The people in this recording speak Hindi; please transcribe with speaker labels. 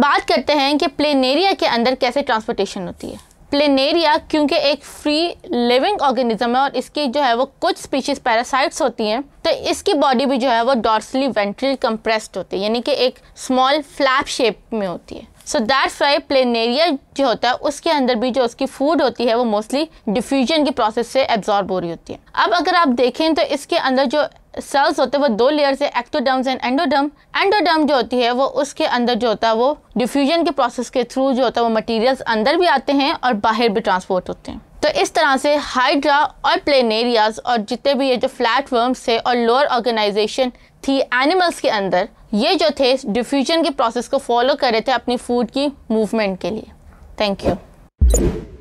Speaker 1: बात करते हैं कि प्लेन एरिया के अंदर कैसे ट्रांसपोर्टेशन होती है प्लेनेरिया क्योंकि एक फ्री लिविंग ऑर्गेनिज्म है और इसकी जो है वो कुछ स्पीशीज पैरासाइट्स होती हैं तो इसकी बॉडी भी जो है वो डॉर्सली वेंट्रल कंप्रेस्ड होती है यानी कि एक स्मॉल फ्लैप शेप में होती है सो दैट्स वाई प्लेनेरिया जो होता है उसके अंदर भी जो उसकी फूड होती है वो मोस्टली डिफ्यूजन की प्रोसेस से एब्जॉर्ब हो रही होती है अब अगर आप देखें तो इसके अंदर जो सेल्स होते हैं वो दो लेयर से एक्टोडर्म्स एंड एंडोडर्म एंडोडर्म जो होती है वो उसके अंदर जो होता है वो डिफ्यूजन के प्रोसेस के थ्रू जो होता है वो मटेरियल्स अंदर भी आते हैं और बाहर भी ट्रांसपोर्ट होते हैं तो इस तरह से हाइड्रा और प्लेनेरियाज और जितने भी ये जो फ्लैट वर्म्स थे और लोअर ऑर्गेनाइजेशन थी एनिमल्स के अंदर ये जो थे डिफ्यूजन के प्रोसेस को फॉलो कर रहे थे अपनी फूड की मूवमेंट के लिए थैंक यू